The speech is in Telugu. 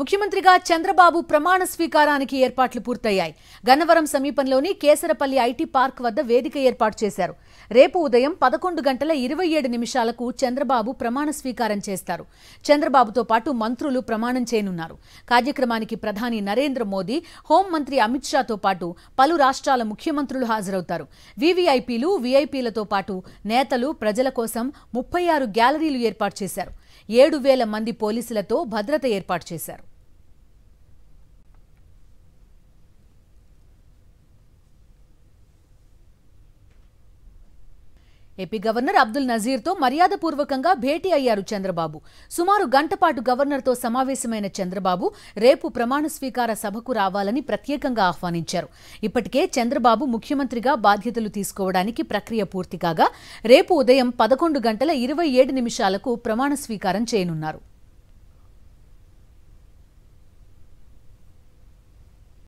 ముఖ్యమంత్రిగా చంద్రబాబు ప్రమాణ స్వీకారానికి ఏర్పాట్లు పూర్తయ్యాయి గన్నవరం సమీపంలోని కేసరపల్లి ఐటీ పార్క్ వద్ద వేదిక ఏర్పాటు చేశారు రేపు ఉదయం పదకొండు గంటల ఇరవై ఏడు నిమిషాలకు చంద్రబాబు ప్రమాణ స్వీకారం చేస్తారు చంద్రబాబుతో పాటు మంత్రులు ప్రమాణం చేయనున్నారు కార్యక్రమానికి ప్రధాని నరేంద్ర మోదీ హోంమంత్రి అమిత్ షాతో పాటు పలు రాష్ట్రాల ముఖ్యమంత్రులు హాజరవుతారు వీవీఐపీలు వీఐపీలతో పాటు నేతలు ప్రజల కోసం ముప్పై ఆరు గ్యాలరీలు ఏర్పాటు చేశారు ఏడు వేల మంది పోలీసులతో భద్రత ఏర్పాటు చేశారు ఏపీ గవర్నర్ అబ్దుల్ నజీర్తో మర్యాదపూర్వకంగా భేటీ అయ్యారు చంద్రబాబు సుమారు గంటపాటు గవర్నర్తో సమావేశమైన చంద్రబాబు రేపు ప్రమాణ స్వీకార సభకు రావాలని ప్రత్యేకంగా ఆహ్వానించారు ఇప్పటికే చంద్రబాబు ముఖ్యమంత్రిగా బాధ్యతలు తీసుకోవడానికి ప్రక్రియ పూర్తి కాగా రేపు ఉదయం పదకొండు గంటల ఇరవై ఏడు నిమిషాలకు ప్రమాణ స్వీకారం చేయనున్నారు